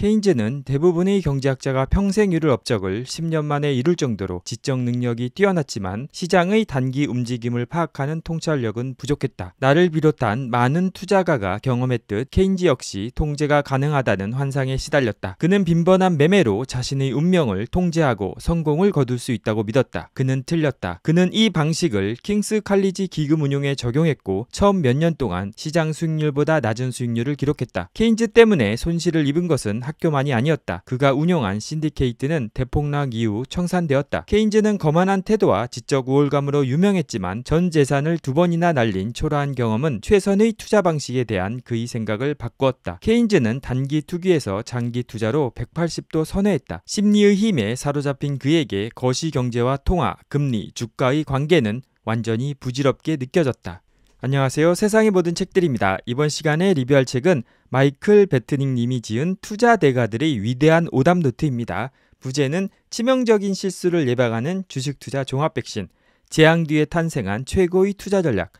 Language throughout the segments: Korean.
케인즈는 대부분의 경제학자가 평생 이룰 업적을 10년 만에 이룰 정도로 지적 능력이 뛰어났지만 시장의 단기 움직임을 파악하는 통찰력은 부족했다. 나를 비롯한 많은 투자가가 경험했듯 케인즈 역시 통제가 가능하다는 환상에 시달렸다. 그는 빈번한 매매로 자신의 운명을 통제하고 성공을 거둘 수 있다고 믿었다. 그는 틀렸다. 그는 이 방식을 킹스 칼리지 기금 운용에 적용했고 처음 몇 년 동안 시장 수익률보다 낮은 수익률을 기록했다. 케인즈 때문에 손실을 입은 것은 학교만이 아니었다. 그가 운영한 신디케이트는 대폭락 이후 청산되었다. 케인즈는 거만한 태도와 지적 우월감으로 유명했지만 전 재산을 두 번이나 날린 초라한 경험은 최선의 투자 방식에 대한 그의 생각을 바꾸었다. 케인즈는 단기 투기에서 장기 투자로 180도 선회했다. 심리의 힘에 사로잡힌 그에게 거시 경제와 통화, 금리, 주가의 관계는 완전히 부질없게 느껴졌다. 안녕하세요. 세상의 모든 책들입니다. 이번 시간에 리뷰할 책은 마이클 베트닝 님이 지은 투자 대가들의 위대한 오답 노트입니다. 부제는 치명적인 실수를 예방하는 주식 투자 종합 백신, 재앙 뒤에 탄생한 최고의 투자 전략,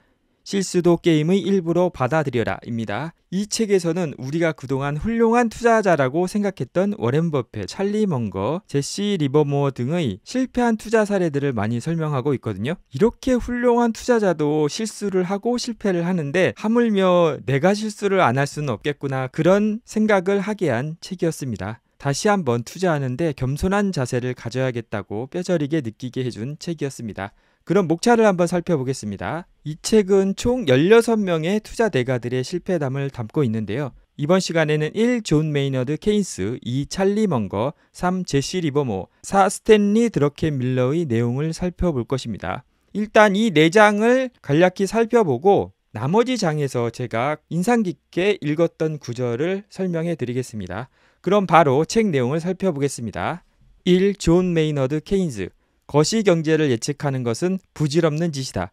실수도 게임의 일부로 받아들여라입니다. 이 책에서는 우리가 그동안 훌륭한 투자자라고 생각했던 워렌 버핏, 찰리 먼거, 제시 리버모어 등의 실패한 투자 사례들을 많이 설명하고 있거든요. 이렇게 훌륭한 투자자도 실수를 하고 실패를 하는데 하물며 내가 실수를 안 할 수는 없겠구나 그런 생각을 하게 한 책이었습니다. 다시 한번 투자하는데 겸손한 자세를 가져야겠다고 뼈저리게 느끼게 해준 책이었습니다. 그럼 목차를 한번 살펴보겠습니다. 이 책은 총 16명의 투자 대가들의 실패담을 담고 있는데요. 이번 시간에는 1. 존 메이너드 케인스, 2. 찰리 먼거, 3. 제시 리버모, 4. 스탠리 드러켄 밀러의 내용을 살펴볼 것입니다. 일단 이 4장을 간략히 살펴보고 나머지 장에서 제가 인상 깊게 읽었던 구절을 설명해 드리겠습니다. 그럼 바로 책 내용을 살펴보겠습니다. 1. 존 메이너드 케인스 거시 경제를 예측하는 것은 부질없는 짓이다.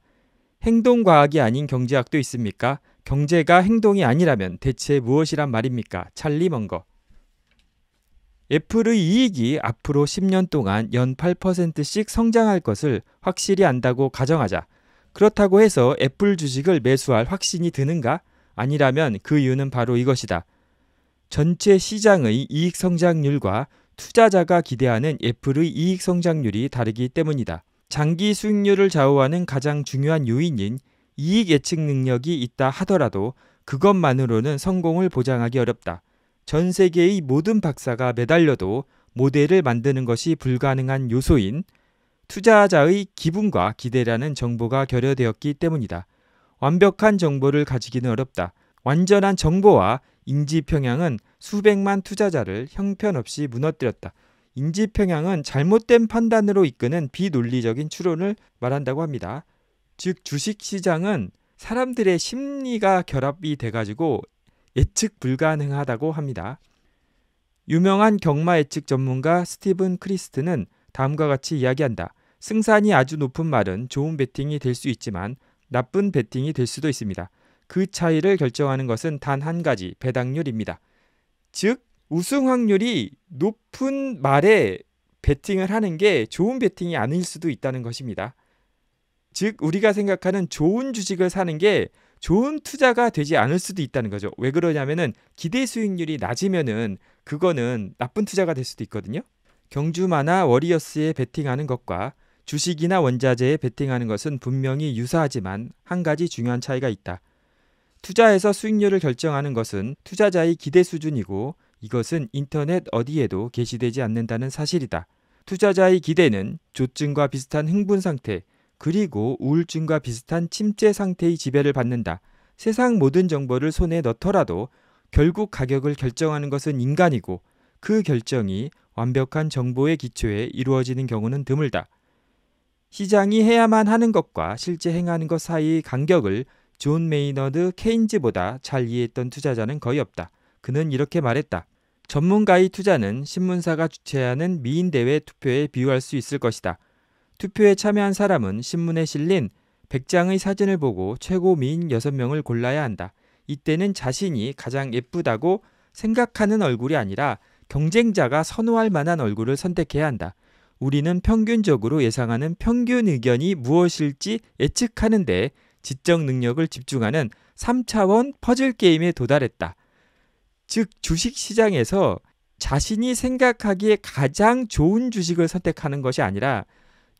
행동 과학이 아닌 경제학도 있습니까? 경제가 행동이 아니라면 대체 무엇이란 말입니까? 찰리 먼거. 애플의 이익이 앞으로 10년 동안 연 8%씩 성장할 것을 확실히 안다고 가정하자. 그렇다고 해서 애플 주식을 매수할 확신이 드는가? 아니라면 그 이유는 바로 이것이다. 전체 시장의 이익 성장률과 투자자가 기대하는 애플의 이익 성장률이 다르기 때문이다. 장기 수익률을 좌우하는 가장 중요한 요인인 이익 예측 능력이 있다 하더라도 그것만으로는 성공을 보장하기 어렵다. 전 세계의 모든 박사가 매달려도 모델을 만드는 것이 불가능한 요소인 투자자의 기분과 기대라는 정보가 결여되었기 때문이다. 완벽한 정보를 가지기는 어렵다. 완전한 정보와 인지평양은 수백만 투자자를 형편없이 무너뜨렸다. 인지평양은 잘못된 판단으로 이끄는 비논리적인 추론을 말한다고 합니다. 즉 주식시장은 사람들의 심리가 결합이 돼가지고 예측 불가능하다고 합니다. 유명한 경마 예측 전문가 스티븐 크리스트는 다음과 같이 이야기한다. 승산이 아주 높은 말은 좋은 배팅이될 수 있지만 나쁜 배팅이될 수도 있습니다. 그 차이를 결정하는 것은 단 한 가지 배당률입니다. 즉 우승 확률이 높은 말에 베팅을 하는 게 좋은 베팅이 아닐 수도 있다는 것입니다. 즉 우리가 생각하는 좋은 주식을 사는 게 좋은 투자가 되지 않을 수도 있다는 거죠. 왜 그러냐면은 기대 수익률이 낮으면은 그거는 나쁜 투자가 될 수도 있거든요. 경주마나 워리어스에 베팅하는 것과 주식이나 원자재에 베팅하는 것은 분명히 유사하지만 한 가지 중요한 차이가 있다. 투자에서 수익률을 결정하는 것은 투자자의 기대 수준이고 이것은 인터넷 어디에도 게시되지 않는다는 사실이다. 투자자의 기대는 조증과 비슷한 흥분 상태, 그리고 우울증과 비슷한 침체 상태의 지배를 받는다. 세상 모든 정보를 손에 넣더라도 결국 가격을 결정하는 것은 인간이고 그 결정이 완벽한 정보의 기초에 이루어지는 경우는 드물다. 시장이 해야만 하는 것과 실제 행하는 것 사이의 간격을 존 메이너드 케인즈보다 잘 이해했던 투자자는 거의 없다. 그는 이렇게 말했다. 전문가의 투자는 신문사가 주최하는 미인대회 투표에 비유할 수 있을 것이다. 투표에 참여한 사람은 신문에 실린 100장의 사진을 보고 최고 미인 6명을 골라야 한다. 이때는 자신이 가장 예쁘다고 생각하는 얼굴이 아니라 경쟁자가 선호할 만한 얼굴을 선택해야 한다. 우리는 평균적으로 예상하는 평균 의견이 무엇일지 예측하는데 지적 능력을 집중하는 3차원 퍼즐 게임에 도달했다. 즉, 주식 시장에서 자신이 생각하기에 가장 좋은 주식을 선택하는 것이 아니라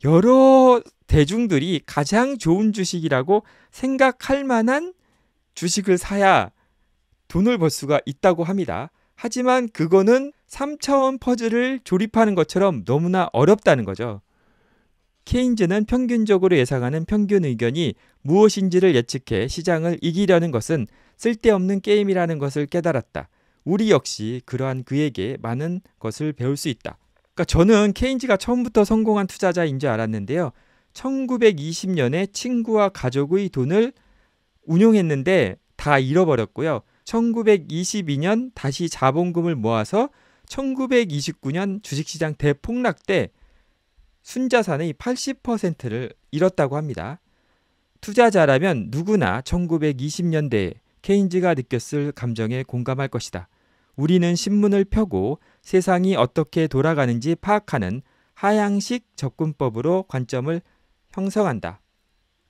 여러 대중들이 가장 좋은 주식이라고 생각할 만한 주식을 사야 돈을 벌 수가 있다고 합니다. 하지만 그거는 3차원 퍼즐을 조립하는 것처럼 너무나 어렵다는 거죠. 케인즈는 평균적으로 예상하는 평균 의견이 무엇인지를 예측해 시장을 이기려는 것은 쓸데없는 게임이라는 것을 깨달았다. 우리 역시 그러한 그에게 많은 것을 배울 수 있다. 그러니까 저는 케인즈가 처음부터 성공한 투자자인 줄 알았는데요. 1920년에 친구와 가족의 돈을 운용했는데 다 잃어버렸고요. 1922년 다시 자본금을 모아서 1929년 주식시장 대폭락 때 순자산의 80%를 잃었다고 합니다. 투자자라면 누구나 1920년대에 케인즈가 느꼈을 감정에 공감할 것이다. 우리는 신문을 펴고 세상이 어떻게 돌아가는지 파악하는 하향식 접근법으로 관점을 형성한다.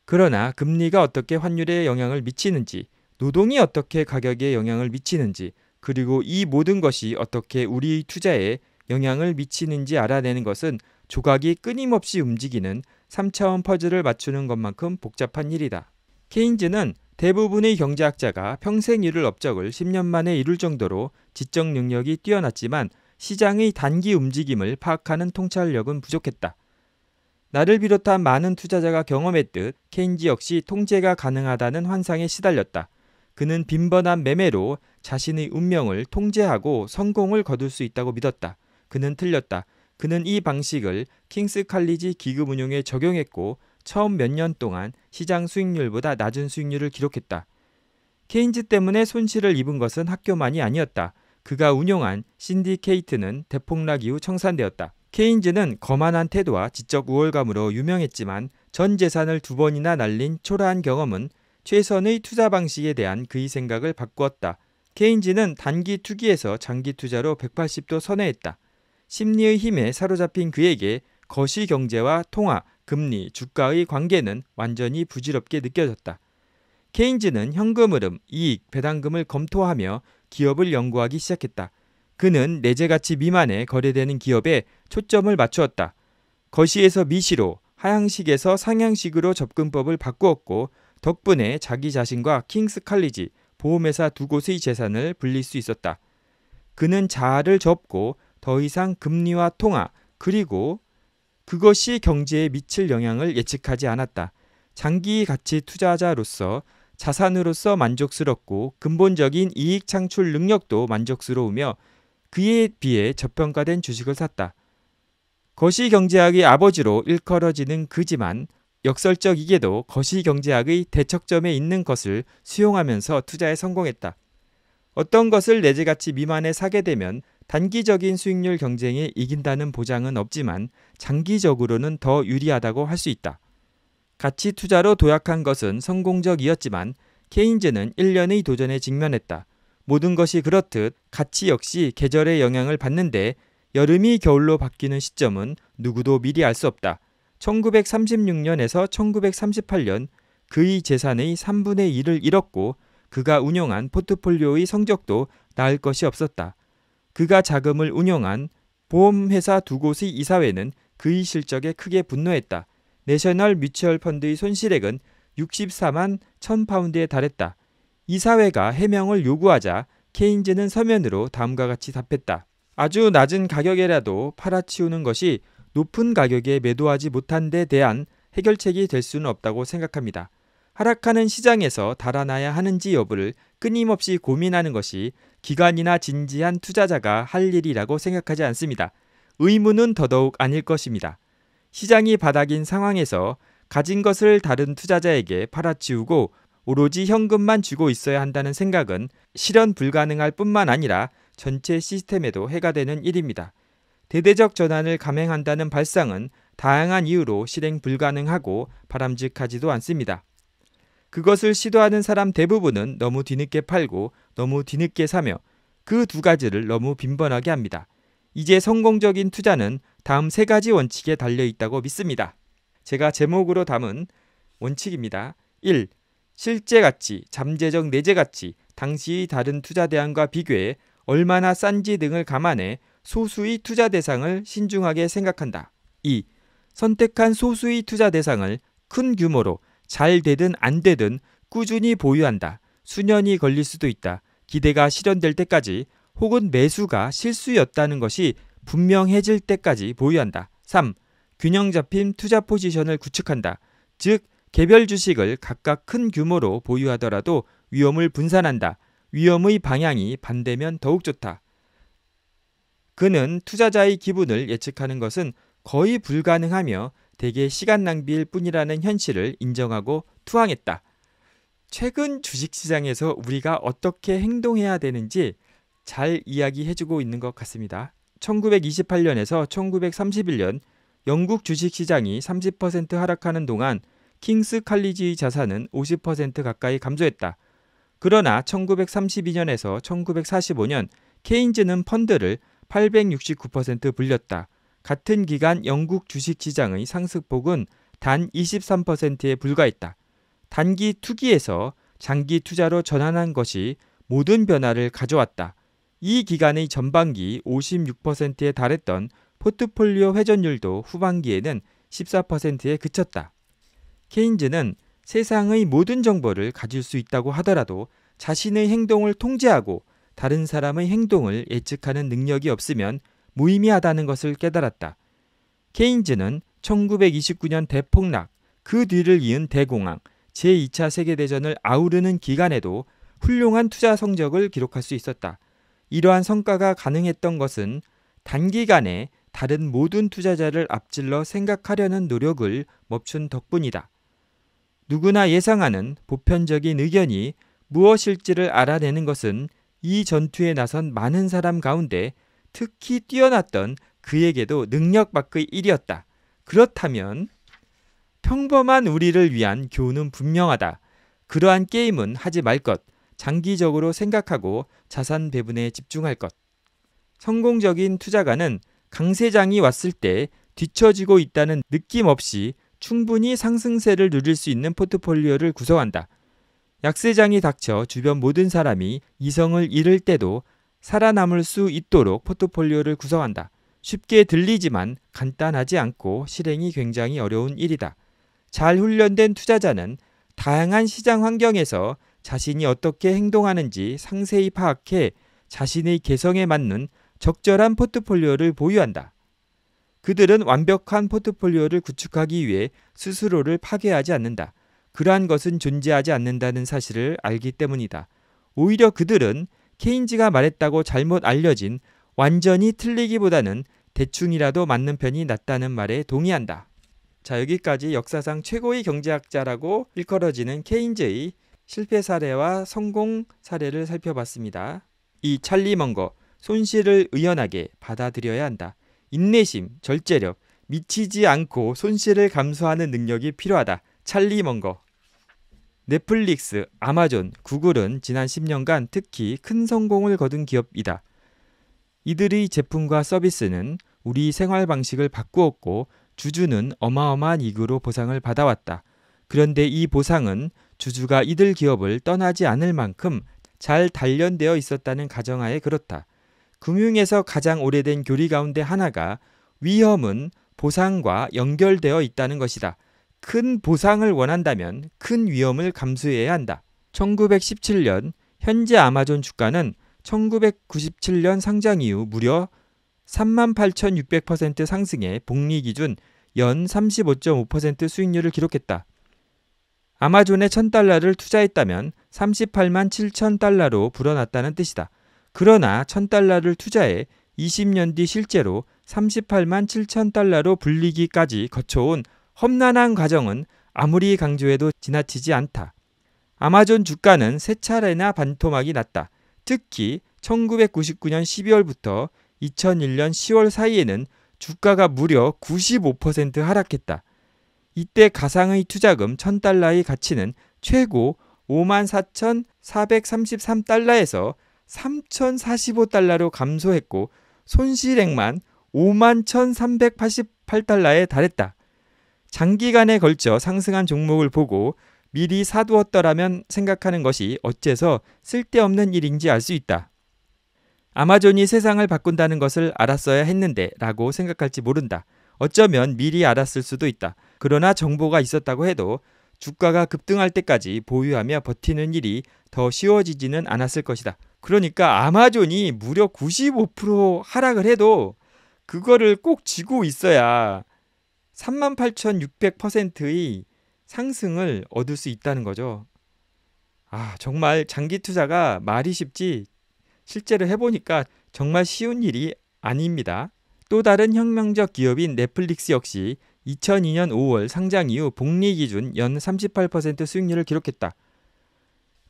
그러나 금리가 어떻게 환율에 영향을 미치는지, 노동이 어떻게 가격에 영향을 미치는지, 그리고 이 모든 것이 어떻게 우리 투자에 영향을 미치는지 알아내는 것은 조각이 끊임없이 움직이는 3차원 퍼즐을 맞추는 것만큼 복잡한 일이다. 케인즈는 대부분의 경제학자가 평생 이룰 업적을 10년 만에 이룰 정도로 지적 능력이 뛰어났지만 시장의 단기 움직임을 파악하는 통찰력은 부족했다. 나를 비롯한 많은 투자자가 경험했듯 케인지 역시 통제가 가능하다는 환상에 시달렸다. 그는 빈번한 매매로 자신의 운명을 통제하고 성공을 거둘 수 있다고 믿었다. 그는 틀렸다. 그는 이 방식을 킹스 칼리지 기금 운용에 적용했고 처음 몇 년 동안 시장 수익률보다 낮은 수익률을 기록했다. 케인즈 때문에 손실을 입은 것은 학교만이 아니었다. 그가 운용한 신디케이트는 대폭락 이후 청산되었다. 케인즈는 거만한 태도와 지적 우월감으로 유명했지만 전 재산을 두 번이나 날린 초라한 경험은 최선의 투자 방식에 대한 그의 생각을 바꾸었다. 케인즈는 단기 투기에서 장기 투자로 180도 선회했다. 심리의 힘에 사로잡힌 그에게 거시 경제와 통화, 금리, 주가의 관계는 완전히 부질없게 느껴졌다. 케인즈는 현금 흐름, 이익, 배당금을 검토하며 기업을 연구하기 시작했다. 그는 내재 가치 미만에 거래되는 기업에 초점을 맞추었다. 거시에서 미시로, 하향식에서 상향식으로 접근법을 바꾸었고 덕분에 자기 자신과 킹스 칼리지 보험회사 두 곳의 재산을 불릴 수 있었다. 그는 자아를 접고 더 이상 금리와 통화 그리고 그것이 경제에 미칠 영향을 예측하지 않았다. 장기 가치 투자자로서 자산으로서 만족스럽고 근본적인 이익 창출 능력도 만족스러우며 그에 비해 저평가된 주식을 샀다. 거시 경제학의 아버지로 일컬어지는 그지만 역설적 이게도 거시 경제학의 대척점에 있는 것을 수용하면서 투자에 성공했다. 어떤 것을 내재가치 미만에 사게 되면 단기적인 수익률 경쟁에 이긴다는 보장은 없지만 장기적으로는 더 유리하다고 할 수 있다. 가치 투자로 도약한 것은 성공적이었지만 케인즈는 1년의 도전에 직면했다. 모든 것이 그렇듯 가치 역시 계절의 영향을 받는데 여름이 겨울로 바뀌는 시점은 누구도 미리 알 수 없다. 1936년에서 1938년 그의 재산의 3분의 1을 잃었고 그가 운영한 포트폴리오의 성적도 나을 것이 없었다. 그가 자금을 운영한 보험회사 두 곳의 이사회는 그의 실적에 크게 분노했다. 내셔널 뮤추얼 펀드의 손실액은 64만 1000파운드에 달했다. 이사회가 해명을 요구하자 케인즈는 서면으로 다음과 같이 답했다. 아주 낮은 가격에라도 팔아치우는 것이 높은 가격에 매도하지 못한 데 대한 해결책이 될 수는 없다고 생각합니다. 하락하는 시장에서 달아나야 하는지 여부를 끊임없이 고민하는 것이 기관이나 진지한 투자자가 할 일이라고 생각하지 않습니다. 의무는 더더욱 아닐 것입니다. 시장이 바닥인 상황에서 가진 것을 다른 투자자에게 팔아치우고 오로지 현금만 주고 있어야 한다는 생각은 실현 불가능할 뿐만 아니라 전체 시스템에도 해가 되는 일입니다. 대대적 전환을 감행한다는 발상은 다양한 이유로 실행 불가능하고 바람직하지도 않습니다. 그것을 시도하는 사람 대부분은 너무 뒤늦게 팔고 너무 뒤늦게 사며 그 두 가지를 너무 빈번하게 합니다. 이제 성공적인 투자는 다음 세 가지 원칙에 달려 있다고 믿습니다. 제가 제목으로 담은 원칙입니다. 1. 실제 가치, 잠재적 내재 가치, 당시 다른 투자 대안과 비교해 얼마나 싼지 등을 감안해 소수의 투자 대상을 신중하게 생각한다. 2. 선택한 소수의 투자 대상을 큰 규모로 잘 되든 안 되든 꾸준히 보유한다. 수년이 걸릴 수도 있다. 기대가 실현될 때까지 혹은 매수가 실수였다는 것이 분명해질 때까지 보유한다. 3. 균형 잡힌 투자 포지션을 구축한다. 즉, 개별 주식을 각각 큰 규모로 보유하더라도 위험을 분산한다. 위험의 방향이 반대면 더욱 좋다. 그는 투자자의 기분을 예측하는 것은 거의 불가능하며 대개 시간 낭비일 뿐이라는 현실을 인정하고 투항했다. 최근 주식시장에서 우리가 어떻게 행동해야 되는지 잘 이야기해주고 있는 것 같습니다. 1928년에서 1931년 영국 주식시장이 30% 하락하는 동안 킹스 칼리지의 자산은 50% 가까이 감소했다. 그러나 1932년에서 1945년 케인즈는 펀드를 869% 불렸다. 같은 기간 영국 주식시장의 상승폭은 단 23%에 불과했다. 단기 투기에서 장기 투자로 전환한 것이 모든 변화를 가져왔다. 이 기간의 전반기 56%에 달했던 포트폴리오 회전율도 후반기에는 14%에 그쳤다. 케인즈는 세상의 모든 정보를 가질 수 있다고 하더라도 자신의 행동을 통제하고 다른 사람의 행동을 예측하는 능력이 없으면 무의미하다는 것을 깨달았다. 케인즈는 1929년 대폭락, 그 뒤를 이은 대공황, 제2차 세계대전을 아우르는 기간에도 훌륭한 투자 성적을 기록할 수 있었다. 이러한 성과가 가능했던 것은 단기간에 다른 모든 투자자를 앞질러 생각하려는 노력을 멈춘 덕분이다. 누구나 예상하는 보편적인 의견이 무엇일지를 알아내는 것은 이 전투에 나선 많은 사람 가운데 특히 뛰어났던 그에게도 능력 밖의 일이었다. 그렇다면 평범한 우리를 위한 교훈은 분명하다. 그러한 게임은 하지 말 것. 장기적으로 생각하고 자산 배분에 집중할 것. 성공적인 투자가는 강세장이 왔을 때 뒤처지고 있다는 느낌 없이 충분히 상승세를 누릴 수 있는 포트폴리오를 구성한다. 약세장이 닥쳐 주변 모든 사람이 이성을 잃을 때도 살아남을 수 있도록 포트폴리오를 구성한다. 쉽게 들리지만 간단하지 않고 실행이 굉장히 어려운 일이다. 잘 훈련된 투자자는 다양한 시장 환경에서 자신이 어떻게 행동하는지 상세히 파악해 자신의 개성에 맞는 적절한 포트폴리오를 보유한다. 그들은 완벽한 포트폴리오를 구축하기 위해 스스로를 파괴하지 않는다. 그러한 것은 존재하지 않는다는 사실을 알기 때문이다. 오히려 그들은 케인즈가 말했다고 잘못 알려진 완전히 틀리기보다는 대충이라도 맞는 편이 낫다는 말에 동의한다. 자, 여기까지 역사상 최고의 경제학자라고 일컬어지는 케인즈의 실패 사례와 성공 사례를 살펴봤습니다. 이 찰리 먼거, 손실을 의연하게 받아들여야 한다. 인내심, 절제력, 미치지 않고 손실을 감수하는 능력이 필요하다. 찰리 먼거. 넷플릭스, 아마존, 구글은 지난 10년간 특히 큰 성공을 거둔 기업이다. 이들의 제품과 서비스는 우리 생활 방식을 바꾸었고 주주는 어마어마한 이익으로 보상을 받아왔다. 그런데 이 보상은 주주가 이들 기업을 떠나지 않을 만큼 잘 단련되어 있었다는 가정하에 그렇다. 금융에서 가장 오래된 교리 가운데 하나가 위험은 보상과 연결되어 있다는 것이다. 큰 보상을 원한다면 큰 위험을 감수해야 한다. 1917년 현재 아마존 주가는 1997년 상장 이후 무려 38,600% 상승해 복리 기준 연 35.5% 수익률을 기록했다. 아마존에 1,000달러를 투자했다면 38만 7천달러로 불어났다는 뜻이다. 그러나 1,000달러를 투자해 20년 뒤 실제로 38만 7천달러로 불리기까지 거쳐온 험난한 과정은 아무리 강조해도 지나치지 않다. 아마존 주가는 세 차례나 반토막이 났다. 특히 1999년 12월부터 2001년 10월 사이에는 주가가 무려 95% 하락했다. 이때 가상의 투자금 1000달러의 가치는 최고 54,433달러에서 3,045달러로 감소했고 손실액만 51,388달러에 달했다. 장기간에 걸쳐 상승한 종목을 보고 미리 사두었더라면 생각하는 것이 어째서 쓸데없는 일인지 알 수 있다. 아마존이 세상을 바꾼다는 것을 알았어야 했는데 라고 생각할지 모른다. 어쩌면 미리 알았을 수도 있다. 그러나 정보가 있었다고 해도 주가가 급등할 때까지 보유하며 버티는 일이 더 쉬워지지는 않았을 것이다. 그러니까 아마존이 무려 95% 하락을 해도 그거를 꼭 쥐고 있어야 38,600%의 상승을 얻을 수 있다는 거죠. 아, 정말 장기 투자가 말이 쉽지 실제로 해보니까 정말 쉬운 일이 아닙니다. 또 다른 혁명적 기업인 넷플릭스 역시 2002년 5월 상장 이후 복리 기준 연 38% 수익률을 기록했다.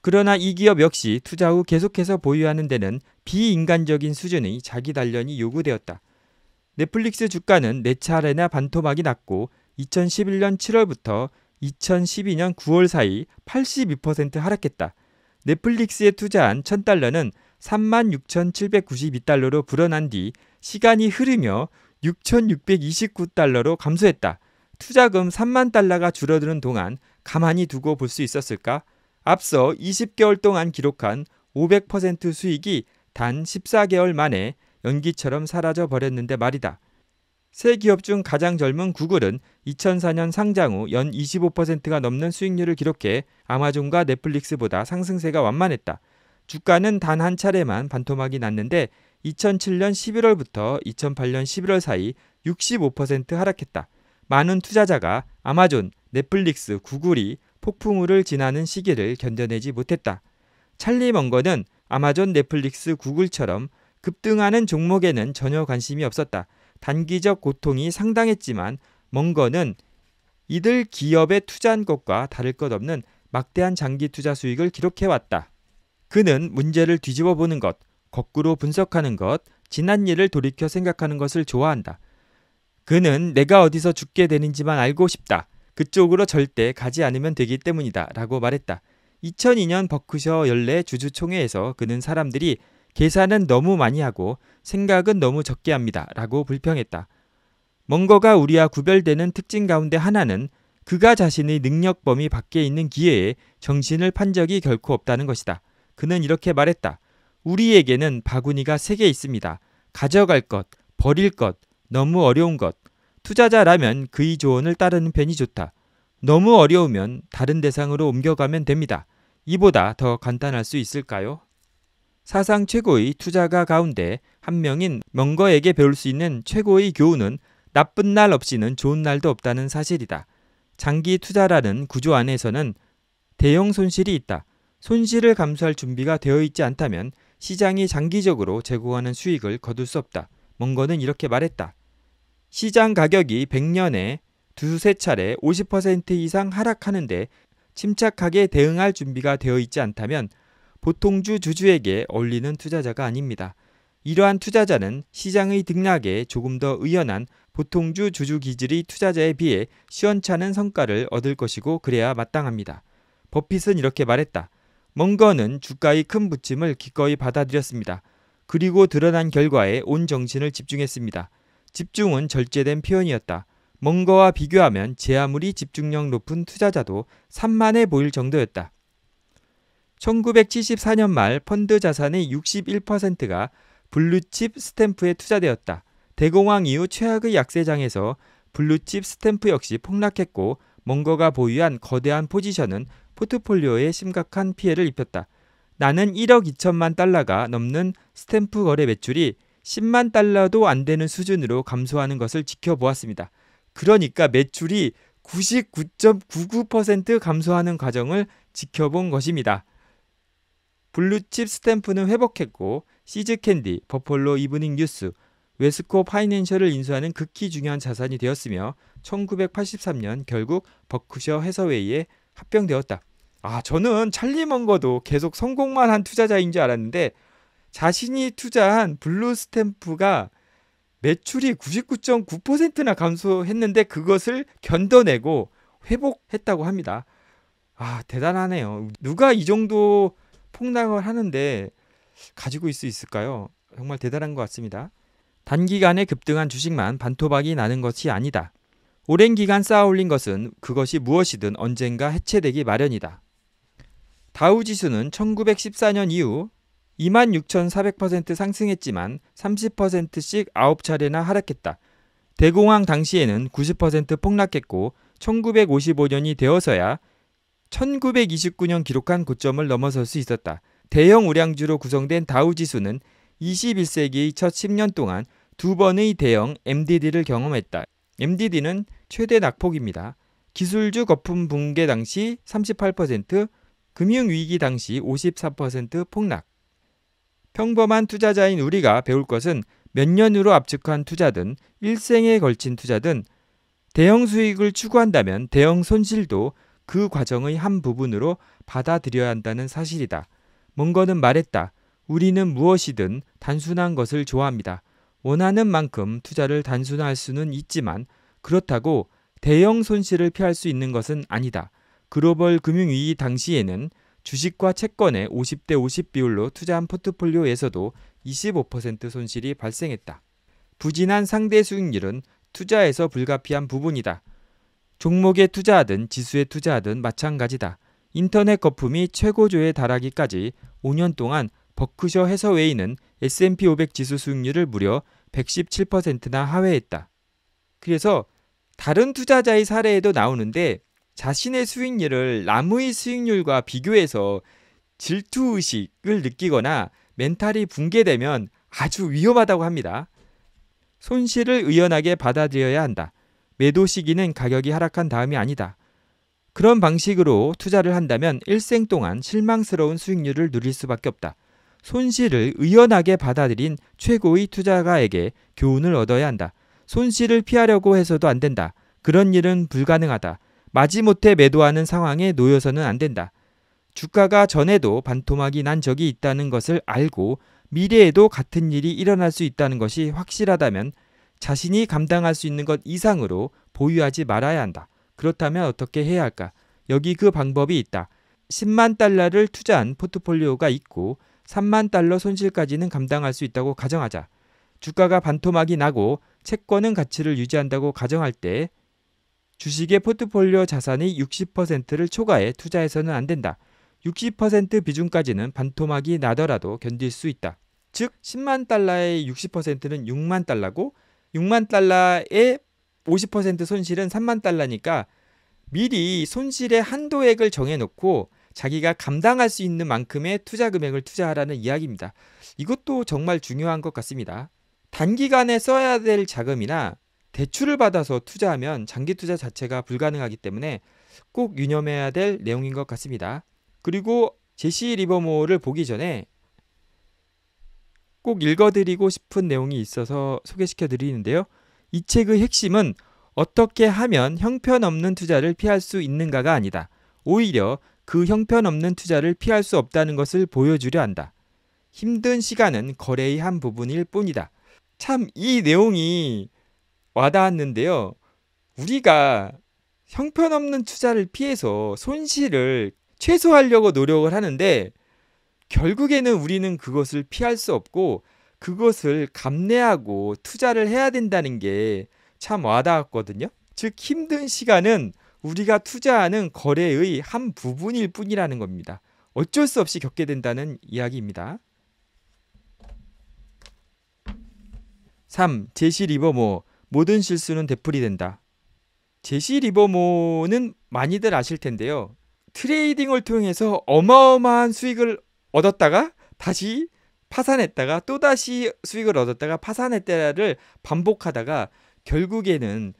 그러나 이 기업 역시 투자 후 계속해서 보유하는 데는 비인간적인 수준의 자기 단련이 요구되었다. 넷플릭스 주가는 4차례나 반토막이 났고 2011년 7월부터 2012년 9월 사이 82% 하락했다. 넷플릭스에 투자한 1000달러는 36,792달러로 불어난 뒤 시간이 흐르며 6,629달러로 감소했다. 투자금 3만 달러가 줄어드는 동안 가만히 두고 볼 수 있었을까? 앞서 20개월 동안 기록한 500% 수익이 단 14개월 만에 연기처럼 사라져 버렸는데 말이다. 새 기업 중 가장 젊은 구글은 2004년 상장 후 연 25%가 넘는 수익률을 기록해 아마존과 넷플릭스보다 상승세가 완만했다. 주가는 단 한 차례만 반토막이 났는데 2007년 11월부터 2008년 11월 사이 65% 하락했다. 많은 투자자가 아마존, 넷플릭스, 구글이 폭풍우를 지나는 시기를 견뎌내지 못했다. 찰리 먼거는 아마존, 넷플릭스, 구글처럼 급등하는 종목에는 전혀 관심이 없었다. 단기적 고통이 상당했지만 먼거는 이들 기업의 투자한 것과 다를 것 없는 막대한 장기 투자 수익을 기록해왔다. 그는 문제를 뒤집어 보는 것, 거꾸로 분석하는 것, 지난 일을 돌이켜 생각하는 것을 좋아한다. 그는 내가 어디서 죽게 되는지만 알고 싶다. 그쪽으로 절대 가지 않으면 되기 때문이다. 라고 말했다. 2002년 버크셔 연례 주주총회에서 그는 사람들이 계산은 너무 많이 하고 생각은 너무 적게 합니다. 라고 불평했다. 뭔거가 우리와 구별되는 특징 가운데 하나는 그가 자신의 능력 범위 밖에 있는 기회에 정신을 판 적이 결코 없다는 것이다. 그는 이렇게 말했다. 우리에게는 바구니가 세 개 있습니다. 가져갈 것, 버릴 것, 너무 어려운 것. 투자자라면 그의 조언을 따르는 편이 좋다. 너무 어려우면 다른 대상으로 옮겨가면 됩니다. 이보다 더 간단할 수 있을까요? 사상 최고의 투자가 가운데 한 명인 멍거에게 배울 수 있는 최고의 교훈은 나쁜 날 없이는 좋은 날도 없다는 사실이다. 장기 투자라는 구조 안에서는 대형 손실이 있다. 손실을 감수할 준비가 되어 있지 않다면 시장이 장기적으로 제공하는 수익을 거둘 수 없다. 멍거는 이렇게 말했다. 시장 가격이 100년에 두세 차례 50% 이상 하락하는데 침착하게 대응할 준비가 되어 있지 않다면 보통주 주주에게 어울리는 투자자가 아닙니다. 이러한 투자자는 시장의 등락에 조금 더 의연한 보통주 주주 기질이 투자자에 비해 시원찮은 성과를 얻을 것이고 그래야 마땅합니다. 버핏은 이렇게 말했다. 먼 거는 주가의 큰 부침을 기꺼이 받아들였습니다. 그리고 드러난 결과에 온 정신을 집중했습니다. 집중은 절제된 표현이었다. 먼거와 비교하면 제 아무리 집중력 높은 투자자도 산만해 보일 정도였다. 1974년 말 펀드 자산의 61%가 블루칩 스탬프에 투자되었다. 대공황 이후 최악의 약세장에서 블루칩 스탬프 역시 폭락했고 몽거가 보유한 거대한 포지션은 포트폴리오에 심각한 피해를 입혔다. 나는 1억 2천만 달러가 넘는 스탬프 거래 매출이 10만 달러도 안 되는 수준으로 감소하는 것을 지켜보았습니다. 그러니까 매출이 99.99% 감소하는 과정을 지켜본 것입니다. 블루칩 스탬프는 회복했고 시즈캔디, 버폴로 이브닝 뉴스, 웨스코 파이낸셜을 인수하는 극히 중요한 자산이 되었으며 1983년 결국 버크셔 해서웨이에 합병되었다. 아, 저는 찰리 먼거도 계속 성공만 한 투자자인 줄 알았는데 자신이 투자한 블루 스탬프가 매출이 99.9%나 감소했는데 그것을 견뎌내고 회복했다고 합니다. 아, 대단하네요. 누가 이 정도 폭락을 하는데 가지고 있을 수 있을까요? 정말 대단한 것 같습니다. 단기간에 급등한 주식만 반토막이 나는 것이 아니다. 오랜 기간 쌓아올린 것은 그것이 무엇이든 언젠가 해체되기 마련이다. 다우 지수는 1914년 이후 26,400% 상승했지만 30%씩 9차례나 하락했다. 대공황 당시에는 90% 폭락했고 1955년이 되어서야 1929년 기록한 고점을 넘어설 수 있었다. 대형 우량주로 구성된 다우 지수는 21세기의 첫 10년 동안 두 번의 대형 MDD를 경험했다. MDD는 최대 낙폭입니다. 기술주 거품 붕괴 당시 38%, 금융위기 당시 54% 폭락. 평범한 투자자인 우리가 배울 것은 몇 년으로 압축한 투자든 일생에 걸친 투자든 대형 수익을 추구한다면 대형 손실도 그 과정의 한 부분으로 받아들여야 한다는 사실이다. 뭔거는 말했다. 우리는 무엇이든 단순한 것을 좋아합니다. 원하는 만큼 투자를 단순화할 수는 있지만 그렇다고 대형 손실을 피할 수 있는 것은 아니다. 글로벌 금융위기 당시에는 주식과 채권의 50대 50 비율로 투자한 포트폴리오에서도 25% 손실이 발생했다. 부진한 상대 수익률은 투자에서 불가피한 부분이다. 종목에 투자하든 지수에 투자하든 마찬가지다. 인터넷 거품이 최고조에 달하기까지 5년 동안 버크셔 해서웨이는 S&P 500 지수 수익률을 무려 117%나 하회했다. 그래서 다른 투자자의 사례에도 나오는데 자신의 수익률을 남의 수익률과 비교해서 질투 의식을 느끼거나 멘탈이 붕괴되면 아주 위험하다고 합니다. 손실을 의연하게 받아들여야 한다. 매도 시기는 가격이 하락한 다음이 아니다. 그런 방식으로 투자를 한다면 일생 동안 실망스러운 수익률을 누릴 수밖에 없다. 손실을 의연하게 받아들인 최고의 투자가에게 교훈을 얻어야 한다. 손실을 피하려고 해서도 안 된다. 그런 일은 불가능하다. 마지못해 매도하는 상황에 놓여서는 안 된다. 주가가 전에도 반토막이 난 적이 있다는 것을 알고 미래에도 같은 일이 일어날 수 있다는 것이 확실하다면 자신이 감당할 수 있는 것 이상으로 보유하지 말아야 한다. 그렇다면 어떻게 해야 할까? 여기 그 방법이 있다. 10만 달러를 투자한 포트폴리오가 있고 3만 달러 손실까지는 감당할 수 있다고 가정하자. 주가가 반토막이 나고 채권은 가치를 유지한다고 가정할 때 주식의 포트폴리오 자산의 60%를 초과해 투자해서는 안 된다. 60% 비중까지는 반토막이 나더라도 견딜 수 있다. 즉 10만 달러의 60%는 6만 달러고 6만 달러의 50% 손실은 3만 달러니까 미리 손실의 한도액을 정해놓고 자기가 감당할 수 있는 만큼의 투자 금액을 투자하라는 이야기입니다. 이것도 정말 중요한 것 같습니다. 단기간에 써야 될 자금이나 대출을 받아서 투자하면 장기 투자 자체가 불가능하기 때문에 꼭 유념해야 될 내용인 것 같습니다. 그리고 제시 리버모어를 보기 전에 꼭 읽어드리고 싶은 내용이 있어서 소개시켜 드리는데요. 이 책의 핵심은 어떻게 하면 형편없는 투자를 피할 수 있는가가 아니다. 오히려 그 형편없는 투자를 피할 수 없다는 것을 보여주려 한다. 힘든 시간은 거래의 한 부분일 뿐이다. 참 이 내용이 와닿았는데요. 우리가 형편없는 투자를 피해서 손실을 최소화하려고 노력을 하는데 결국에는 우리는 그것을 피할 수 없고 그것을 감내하고 투자를 해야 된다는 게 참 와닿았거든요. 즉 힘든 시간은 우리가 투자하는 거래의 한 부분일 뿐이라는 겁니다. 어쩔 수 없이 겪게 된다는 이야기입니다. 3. 제시 리버모 모든 실수는 되풀이 된다. 제시 리버모는 많이들 아실 텐데요. 트레이딩을 통해서 어마어마한 수익을 얻었다가 다시 파산했다가 또다시 수익을 얻었다가 파산했다를 반복하다가 결국에는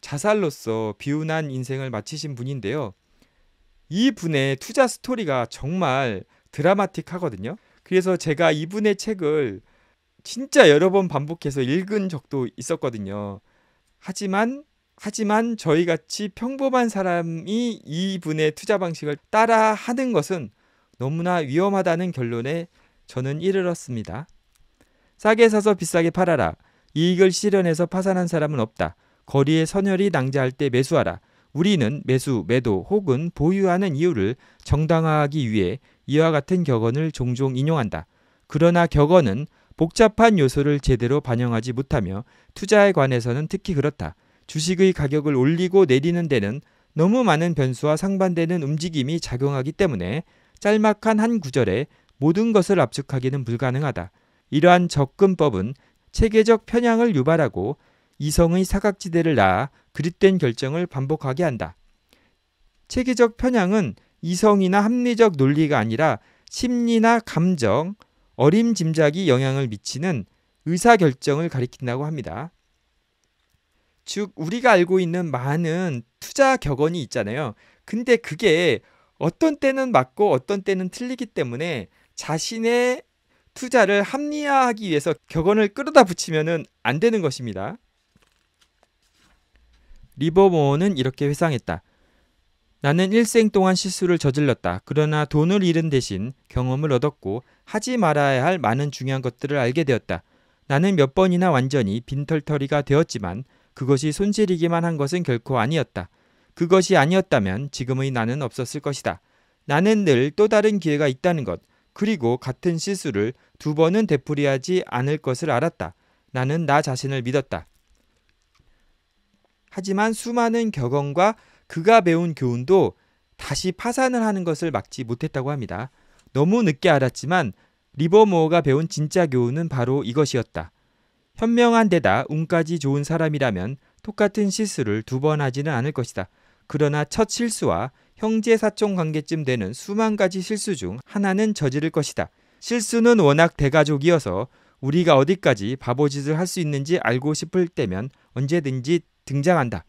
자살로서 비운한 인생을 마치신 분인데요. 이 분의 투자 스토리가 정말 드라마틱하거든요. 그래서 제가 이분의 책을 진짜 여러 번 반복해서 읽은 적도 있었거든요. 하지만 하지만 저희 같이 평범한 사람이 이분의 투자 방식을 따라 하는 것은 너무나 위험하다는 결론에 저는 이르렀습니다. 싸게 사서 비싸게 팔아라. 이익을 실현해서 파산한 사람은 없다. 거리에 선혈이 낭자할 때 매수하라. 우리는 매수, 매도 혹은 보유하는 이유를 정당화하기 위해 이와 같은 격언을 종종 인용한다. 그러나 격언은 복잡한 요소를 제대로 반영하지 못하며 투자에 관해서는 특히 그렇다. 주식의 가격을 올리고 내리는 데는 너무 많은 변수와 상반되는 움직임이 작용하기 때문에 짤막한 한 구절에 모든 것을 압축하기는 불가능하다. 이러한 접근법은 체계적 편향을 유발하고 이성의 사각지대를 낳아 그릇된 결정을 반복하게 한다. 체계적 편향은 이성이나 합리적 논리가 아니라 심리나 감정, 어림짐작이 영향을 미치는 의사결정을 가리킨다고 합니다. 즉, 우리가 알고 있는 많은 투자 격언이 있잖아요. 근데 그게 어떤 때는 맞고 어떤 때는 틀리기 때문에 자신의 투자를 합리화하기 위해서 격언을 끌어다 붙이면 안 되는 것입니다. 리버모어는 이렇게 회상했다. 나는 일생 동안 실수를 저질렀다. 그러나 돈을 잃은 대신 경험을 얻었고 하지 말아야 할 많은 중요한 것들을 알게 되었다. 나는 몇 번이나 완전히 빈털터리가 되었지만 그것이 손실이기만 한 것은 결코 아니었다. 그것이 아니었다면 지금의 나는 없었을 것이다. 나는 늘 또 다른 기회가 있다는 것, 그리고 같은 실수를 두 번은 되풀이하지 않을 것을 알았다. 나는 나 자신을 믿었다. 하지만 수많은 격언과 그가 배운 교훈도 다시 파산을 하는 것을 막지 못했다고 합니다. 너무 늦게 알았지만 리버모어가 배운 진짜 교훈은 바로 이것이었다. 현명한 데다 운까지 좋은 사람이라면 똑같은 실수를 두 번 하지는 않을 것이다. 그러나 첫 실수와 형제 사촌 관계쯤 되는 수만 가지 실수 중 하나는 저지를 것이다. 실수는 워낙 대가족이어서 우리가 어디까지 바보짓을 할 수 있는지 알고 싶을 때면 언제든지 등장한다.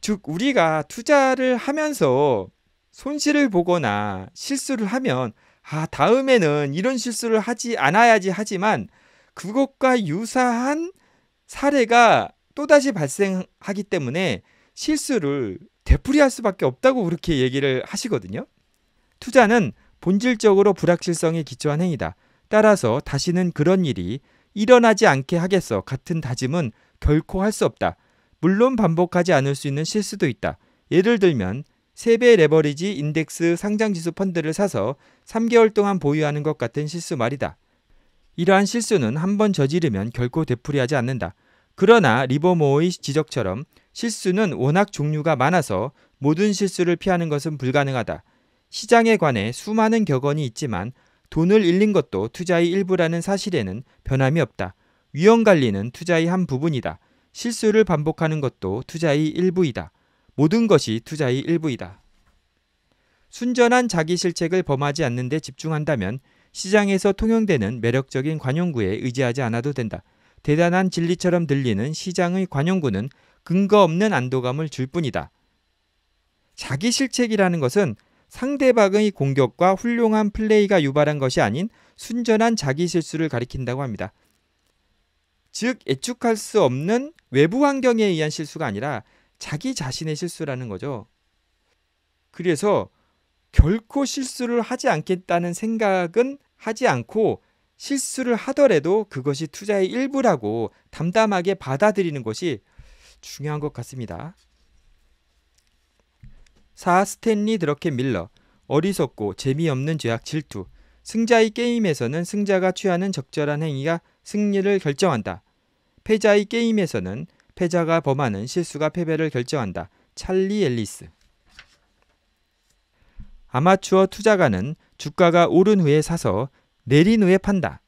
즉, 우리가 투자를 하면서 손실을 보거나 실수를 하면 아, 다음에는 이런 실수를 하지 않아야지 하지만 그것과 유사한 사례가 또다시 발생하기 때문에 실수를 되풀이할 수밖에 없다고 그렇게 얘기를 하시거든요. 투자는 본질적으로 불확실성에 기초한 행위다. 따라서 다시는 그런 일이 일어나지 않게 하겠어 같은 다짐은 결코 할 수 없다. 물론 반복하지 않을 수 있는 실수도 있다. 예를 들면 3배 레버리지 인덱스 상장지수 펀드를 사서 3개월 동안 보유하는 것 같은 실수 말이다. 이러한 실수는 한 번 저지르면 결코 되풀이하지 않는다. 그러나 리버모의 지적처럼 실수는 워낙 종류가 많아서 모든 실수를 피하는 것은 불가능하다. 시장에 관해 수많은 격언이 있지만 돈을 잃는 것도 투자의 일부라는 사실에는 변함이 없다. 위험 관리는 투자의 한 부분이다. 실수를 반복하는 것도 투자의 일부이다. 모든 것이 투자의 일부이다. 순전한 자기 실책을 범하지 않는 데 집중한다면 시장에서 통용되는 매력적인 관용구에 의지하지 않아도 된다. 대단한 진리처럼 들리는 시장의 관용구는 근거 없는 안도감을 줄 뿐이다. 자기 실책이라는 것은 상대방의 공격과 훌륭한 플레이가 유발한 것이 아닌 순전한 자기 실수를 가리킨다고 합니다. 즉, 예측할 수 없는 외부 환경에 의한 실수가 아니라 자기 자신의 실수라는 거죠. 그래서 결코 실수를 하지 않겠다는 생각은 하지 않고 실수를 하더라도 그것이 투자의 일부라고 담담하게 받아들이는 것이 중요한 것 같습니다. 4. 스탠리 드러켄 밀러 어리석고 재미없는 죄악 질투 승자의 게임에서는 승자가 취하는 적절한 행위가 승리를 결정한다. 패자의 게임에서는 패자가 범하는 실수가 패배를 결정한다. 찰리 앨리스 아마추어 투자가는 주가가 오른 후에 사서 내린 후에 판다.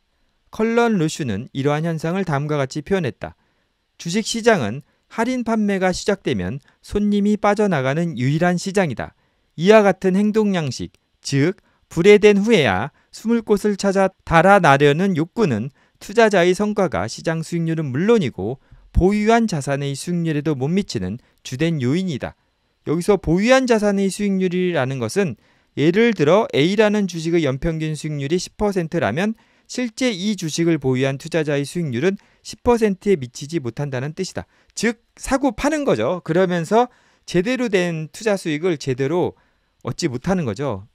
컬런 루슈는 이러한 현상을 다음과 같이 표현했다. 주식 시장은 할인 판매가 시작되면 손님이 빠져나가는 유일한 시장이다. 이와 같은 행동 양식, 즉불에된 후에야 숨을 곳을 찾아 달아나려는 욕구는 투자자의 성과가 시장 수익률은 물론이고 보유한 자산의 수익률에도 못 미치는 주된 요인이다. 여기서 보유한 자산의 수익률이라는 것은 예를 들어 A라는 주식의 연평균 수익률이 10%라면 실제 이 주식을 보유한 투자자의 수익률은 10%에 미치지 못한다는 뜻이다. 즉 사고 파는 거죠. 그러면서 제대로 된 투자 수익을 제대로 얻지 못하는 거죠.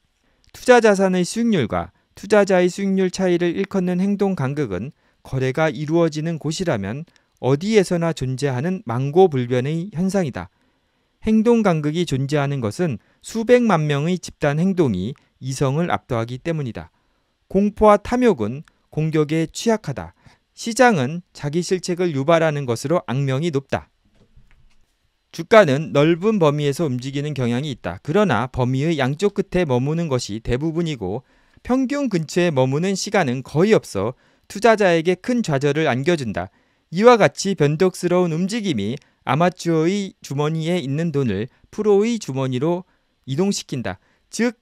투자 자산의 수익률과 투자자의 수익률 차이를 일컫는 행동 간극은 거래가 이루어지는 곳이라면 어디에서나 존재하는 망고불변의 현상이다. 행동 간극이 존재하는 것은 수백만 명의 집단 행동이 이성을 압도하기 때문이다. 공포와 탐욕은 공격에 취약하다. 시장은 자기 실책을 유발하는 것으로 악명이 높다. 주가는 넓은 범위에서 움직이는 경향이 있다. 그러나 범위의 양쪽 끝에 머무는 것이 대부분이고 평균 근처에 머무는 시간은 거의 없어 투자자에게 큰 좌절을 안겨준다. 이와 같이 변덕스러운 움직임이 아마추어의 주머니에 있는 돈을 프로의 주머니로 이동시킨다. 즉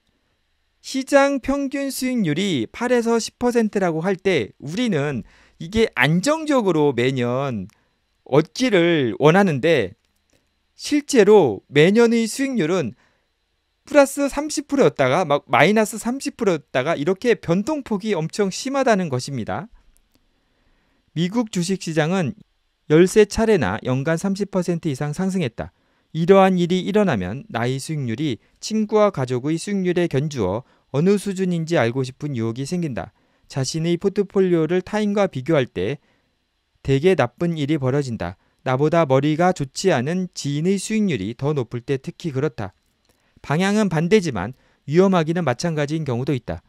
시장 평균 수익률이 8에서 10%라고 할 때 우리는 이게 안정적으로 매년 얻기를 원하는데 실제로 매년의 수익률은 플러스 30%였다가 막 마이너스 30%였다가 이렇게 변동폭이 엄청 심하다는 것입니다. 미국 주식시장은 열세 차례나 연간 30% 이상 상승했다. 이러한 일이 일어나면 나의 수익률이 친구와 가족의 수익률에 견주어 어느 수준인지 알고 싶은 유혹이 생긴다. 자신의 포트폴리오를 타인과 비교할 때 대개 나쁜 일이 벌어진다. 나보다 머리가 좋지 않은 지인의 수익률이 더 높을 때 특히 그렇다. 방향은 반대지만 위험하기는 마찬가지인 경우도 있다.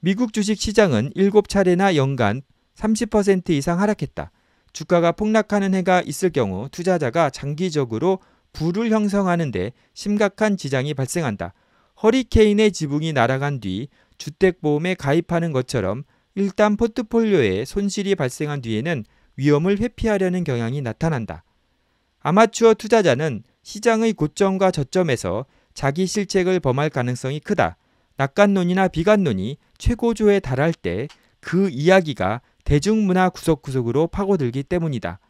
미국 주식 시장은 7차례나 연간 30% 이상 하락했다. 주가가 폭락하는 해가 있을 경우 투자자가 장기적으로 부를 형성하는데 심각한 지장이 발생한다. 허리케인의 지붕이 날아간 뒤 주택보험에 가입하는 것처럼 일단 포트폴리오에 손실이 발생한 뒤에는 위험을 회피하려는 경향이 나타난다. 아마추어 투자자는 시장의 고점과 저점에서 자기 실책을 범할 가능성이 크다. 낙관론이나 비관론이 최고조에 달할 때 그 이야기가 대중문화 구석구석으로 파고들기 때문이다.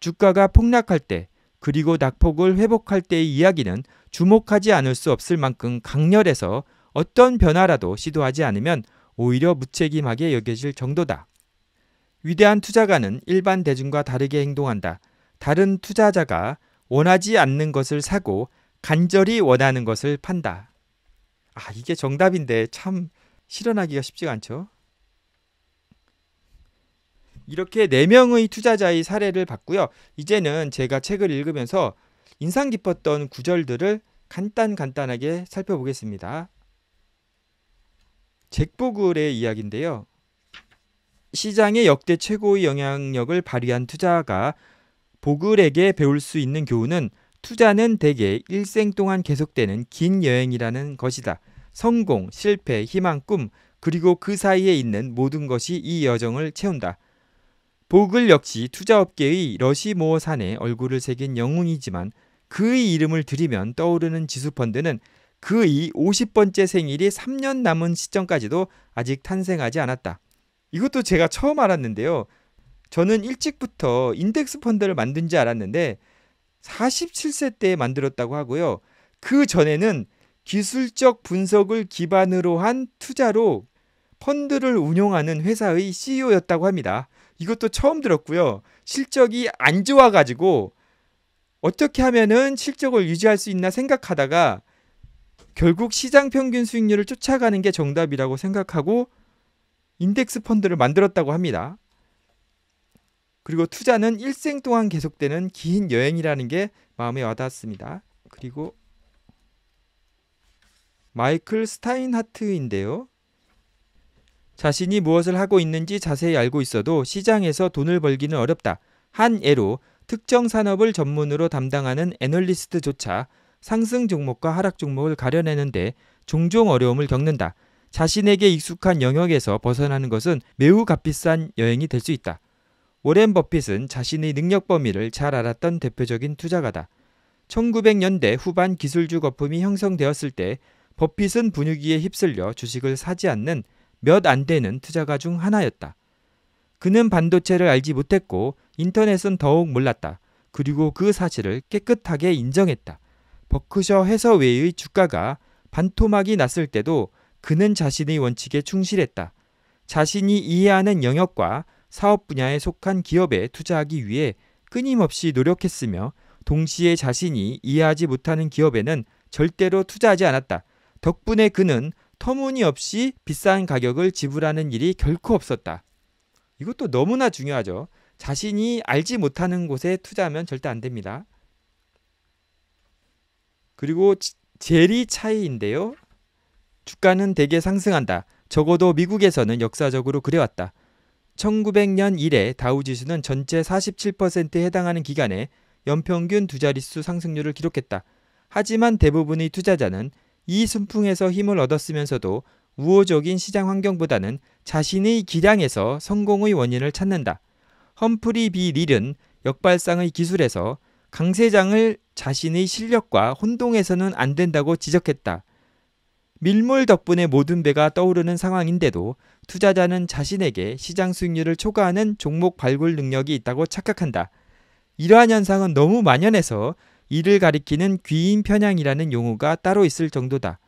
주가가 폭락할 때 그리고 낙폭을 회복할 때의 이야기는 주목하지 않을 수 없을 만큼 강렬해서 어떤 변화라도 시도하지 않으면 오히려 무책임하게 여겨질 정도다. 위대한 투자가는 일반 대중과 다르게 행동한다. 다른 투자자가 원하지 않는 것을 사고 간절히 원하는 것을 판다. 아, 이게 정답인데 참 실현하기가 쉽지가 않죠. 이렇게 네 명의 투자자의 사례를 봤고요. 이제는 제가 책을 읽으면서 인상 깊었던 구절들을 간단 간단하게 살펴보겠습니다. 잭보글의 이야기인데요. 시장의 역대 최고의 영향력을 발휘한 투자가 보글에게 배울 수 있는 교훈은 투자는 대개 일생 동안 계속되는 긴 여행이라는 것이다. 성공, 실패, 희망, 꿈, 그리고 그 사이에 있는 모든 것이 이 여정을 채운다. 보글 역시 투자업계의 러시모어 산에 얼굴을 새긴 영웅이지만 그의 이름을 들이면 떠오르는 지수펀드는 그이 50번째 생일이 3년 남은 시점까지도 아직 탄생하지 않았다. 이것도 제가 처음 알았는데요. 저는 일찍부터 인덱스 펀드를 만든 지 알았는데 47세 때 만들었다고 하고요. 그 전에는 기술적 분석을 기반으로 한 투자로 펀드를 운용하는 회사의 CEO였다고 합니다. 이것도 처음 들었고요. 실적이 안 좋아가지고 어떻게 하면은 실적을 유지할 수 있나 생각하다가 결국 시장 평균 수익률을 쫓아가는 게 정답이라고 생각하고 인덱스 펀드를 만들었다고 합니다. 그리고 투자는 일생 동안 계속되는 긴 여행이라는 게 마음에 와닿았습니다. 그리고 마이클 스타인하트인데요. 자신이 무엇을 하고 있는지 자세히 알고 있어도 시장에서 돈을 벌기는 어렵다. 한 예로 특정 산업을 전문으로 담당하는 애널리스트조차 상승 종목과 하락 종목을 가려내는데 종종 어려움을 겪는다. 자신에게 익숙한 영역에서 벗어나는 것은 매우 값비싼 여행이 될 수 있다. 워렌 버핏은 자신의 능력 범위를 잘 알았던 대표적인 투자가다. 1900년대 후반 기술주 거품이 형성되었을 때 버핏은 분위기에 휩쓸려 주식을 사지 않는 몇 안 되는 투자가 중 하나였다. 그는 반도체를 알지 못했고 인터넷은 더욱 몰랐다. 그리고 그 사실을 깨끗하게 인정했다. 버크셔 해서웨의 이 주가가 반토막이 났을 때도 그는 자신의 원칙에 충실했다. 자신이 이해하는 영역과 사업 분야에 속한 기업에 투자하기 위해 끊임없이 노력했으며 동시에 자신이 이해하지 못하는 기업에는 절대로 투자하지 않았다. 덕분에 그는 터무니없이 비싼 가격을 지불하는 일이 결코 없었다. 이것도 너무나 중요하죠. 자신이 알지 못하는 곳에 투자하면 절대 안 됩니다. 그리고 제리 차이인데요. 주가는 대개 상승한다. 적어도 미국에서는 역사적으로 그래왔다. 1900년 이래 다우지수는 전체 47%에 해당하는 기간에 연평균 두 자릿수 상승률을 기록했다. 하지만 대부분의 투자자는 이 순풍에서 힘을 얻었으면서도 우호적인 시장 환경보다는 자신의 기량에서 성공의 원인을 찾는다. 험프리 비 릴은 역발상의 기술에서 강 세장을 자신의 실력과 혼동해서는 안 된다고 지적했다. 밀물 덕분에 모든 배가 떠오르는 상황인데도 투자자는 자신에게 시장 수익률을 초과하는 종목 발굴 능력이 있다고 착각한다. 이러한 현상은 너무 만연해서 이를 가리키는 귀인 편향이라는 용어가 따로 있을 정도다.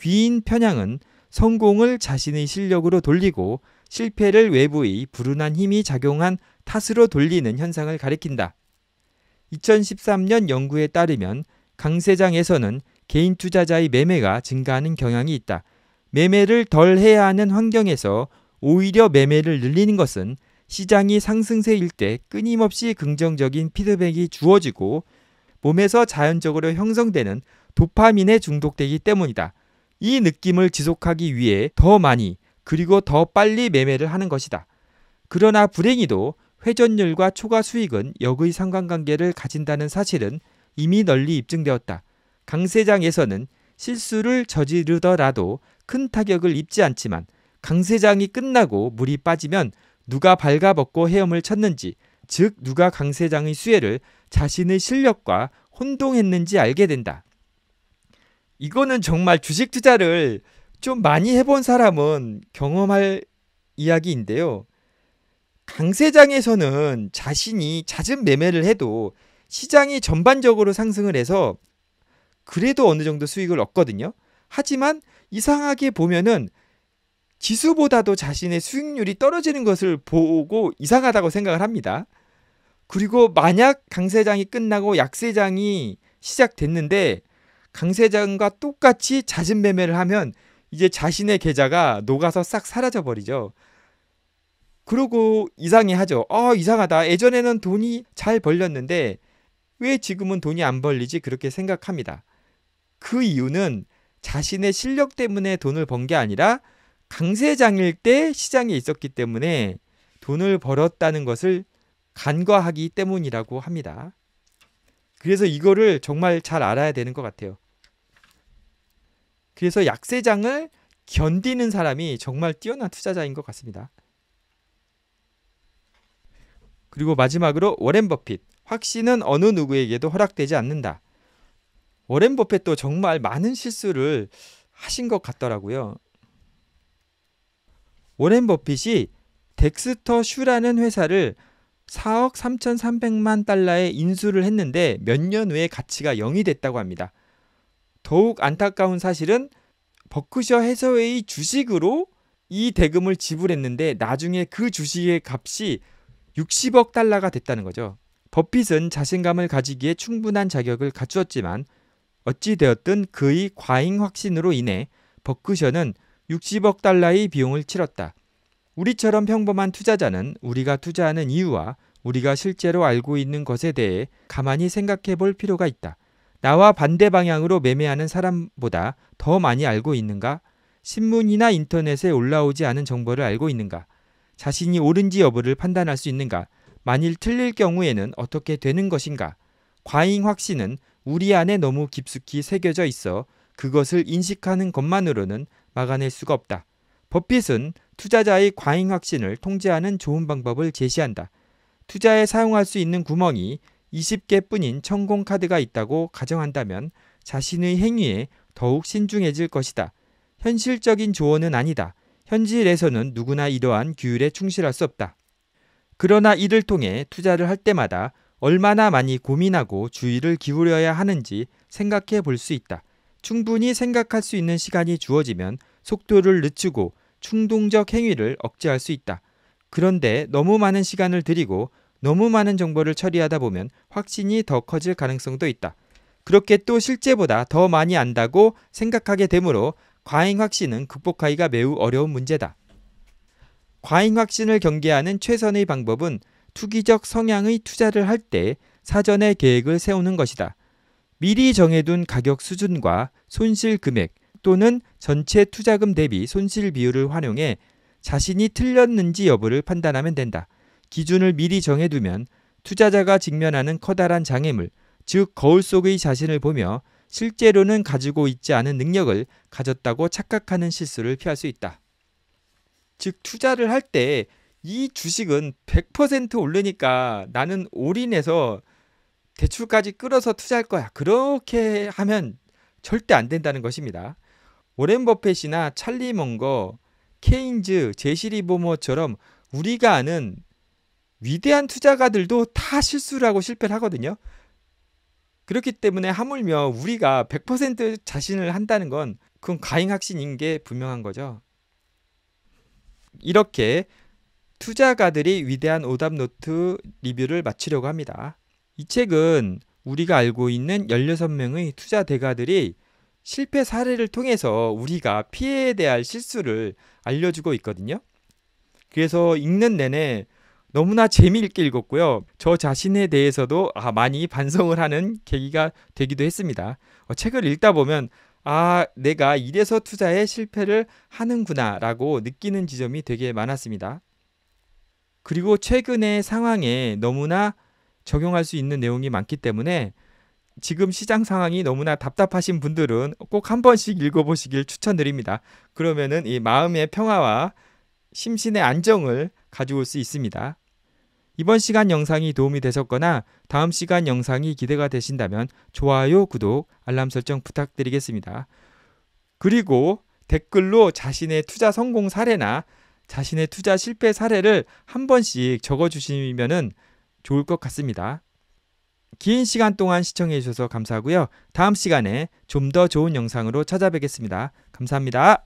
귀인 편향은 성공을 자신의 실력으로 돌리고 실패를 외부의 불운한 힘이 작용한 탓으로 돌리는 현상을 가리킨다. 2013년 연구에 따르면 강세장에서는 개인 투자자의 매매가 증가하는 경향이 있다. 매매를 덜 해야 하는 환경에서 오히려 매매를 늘리는 것은 시장이 상승세일 때 끊임없이 긍정적인 피드백이 주어지고 몸에서 자연적으로 형성되는 도파민에 중독되기 때문이다. 이 느낌을 지속하기 위해 더 많이 그리고 더 빨리 매매를 하는 것이다. 그러나 불행히도 회전율과 초과 수익은 역의 상관관계를 가진다는 사실은 이미 널리 입증되었다. 강세장에서는 실수를 저지르더라도 큰 타격을 입지 않지만 강세장이 끝나고 물이 빠지면 누가 발가벗고 헤엄을 쳤는지 즉 누가 강세장의 수혜를 자신의 실력과 혼동했는지 알게 된다. 이거는 정말 주식 투자를 좀 많이 해본 사람은 경험할 이야기인데요. 강세장에서는 자신이 잦은 매매를 해도 시장이 전반적으로 상승을 해서 그래도 어느 정도 수익을 얻거든요. 하지만 이상하게 보면은 지수보다도 자신의 수익률이 떨어지는 것을 보고 이상하다고 생각을 합니다. 그리고 만약 강세장이 끝나고 약세장이 시작됐는데 강세장과 똑같이 잦은 매매를 하면 이제 자신의 계좌가 녹아서 싹 사라져 버리죠. 그러고 이상해 하죠. 아, 이상하다. 예전에는 돈이 잘 벌렸는데 왜 지금은 돈이 안 벌리지? 그렇게 생각합니다. 그 이유는 자신의 실력 때문에 돈을 번 게 아니라 강세장일 때 시장에 있었기 때문에 돈을 벌었다는 것을 간과하기 때문이라고 합니다. 그래서 이거를 정말 잘 알아야 되는 것 같아요. 그래서 약세장을 견디는 사람이 정말 뛰어난 투자자인 것 같습니다. 그리고 마지막으로 워렌 버핏. 확신은 어느 누구에게도 허락되지 않는다. 워렌 버핏도 정말 많은 실수를 하신 것 같더라고요. 워렌 버핏이 덱스터 슈라는 회사를 4억 3,300만 달러에 인수를 했는데 몇 년 후에 가치가 0이 됐다고 합니다. 더욱 안타까운 사실은 버크셔 해서웨이 주식으로 이 대금을 지불했는데 나중에 그 주식의 값이 60억 달러가 됐다는 거죠. 버핏은 자신감을 가지기에 충분한 자격을 갖추었지만 어찌되었든 그의 과잉 확신으로 인해 버크셔는 60억 달러의 비용을 치렀다. 우리처럼 평범한 투자자는 우리가 투자하는 이유와 우리가 실제로 알고 있는 것에 대해 가만히 생각해 볼 필요가 있다. 나와 반대 방향으로 매매하는 사람보다 더 많이 알고 있는가? 신문이나 인터넷에 올라오지 않은 정보를 알고 있는가? 자신이 옳은지 여부를 판단할 수 있는가? 만일 틀릴 경우에는 어떻게 되는 것인가? 과잉 확신은 우리 안에 너무 깊숙이 새겨져 있어 그것을 인식하는 것만으로는 막아낼 수가 없다. 버핏은 투자자의 과잉 확신을 통제하는 좋은 방법을 제시한다. 투자에 사용할 수 있는 구멍이 20개 뿐인 천공 카드가 있다고 가정한다면 자신의 행위에 더욱 신중해질 것이다. 현실적인 조언은 아니다. 현실에서는 누구나 이러한 규율에 충실할 수 없다. 그러나 이를 통해 투자를 할 때마다 얼마나 많이 고민하고 주의를 기울여야 하는지 생각해 볼 수 있다. 충분히 생각할 수 있는 시간이 주어지면 속도를 늦추고 충동적 행위를 억제할 수 있다. 그런데 너무 많은 시간을 들이고 너무 많은 정보를 처리하다 보면 확신이 더 커질 가능성도 있다. 그렇게 또 실제보다 더 많이 안다고 생각하게 되므로 과잉 확신은 극복하기가 매우 어려운 문제다. 과잉 확신을 경계하는 최선의 방법은 투기적 성향의 투자를 할 때 사전에 계획을 세우는 것이다. 미리 정해둔 가격 수준과 손실 금액 또는 전체 투자금 대비 손실 비율을 활용해 자신이 틀렸는지 여부를 판단하면 된다. 기준을 미리 정해두면 투자자가 직면하는 커다란 장애물, 즉 거울 속의 자신을 보며 실제로는 가지고 있지 않은 능력을 가졌다고 착각하는 실수를 피할 수 있다. 즉, 투자를 할 때 이 주식은 100% 오르니까 나는 올인해서 대출까지 끌어서 투자할 거야. 그렇게 하면 절대 안 된다는 것입니다. 오렌 버펫이나 찰리 먼거, 케인즈, 제시리 보머처럼 우리가 아는 위대한 투자가들도 다 실수를 하고 실패를 하거든요. 그렇기 때문에 하물며 우리가 100% 자신을 한다는 건 그건 가행확신인 게 분명한 거죠. 이렇게 투자가들이 위대한 오답 노트 리뷰를 마치려고 합니다. 이 책은 우리가 알고 있는 16명의 투자 대가들이 실패 사례를 통해서 우리가 피해에 대한 실수를 알려주고 있거든요. 그래서 읽는 내내 너무나 재미있게 읽었고요. 저 자신에 대해서도 아, 많이 반성을 하는 계기가 되기도 했습니다. 어, 책을 읽다 보면 아, 내가 이래서 투자에 실패를 하는구나라고 느끼는 지점이 되게 많았습니다. 그리고 최근의 상황에 너무나 적용할 수 있는 내용이 많기 때문에 지금 시장 상황이 너무나 답답하신 분들은 꼭 한 번씩 읽어보시길 추천드립니다. 그러면은 이 마음의 평화와 심신의 안정을 가져올 수 있습니다. 이번 시간 영상이 도움이 되셨거나 다음 시간 영상이 기대가 되신다면 좋아요, 구독, 알람 설정 부탁드리겠습니다. 그리고 댓글로 자신의 투자 성공 사례나 자신의 투자 실패 사례를 한 번씩 적어주시면 좋을 것 같습니다. 긴 시간 동안 시청해 주셔서 감사하고요. 다음 시간에 좀 더 좋은 영상으로 찾아뵙겠습니다. 감사합니다.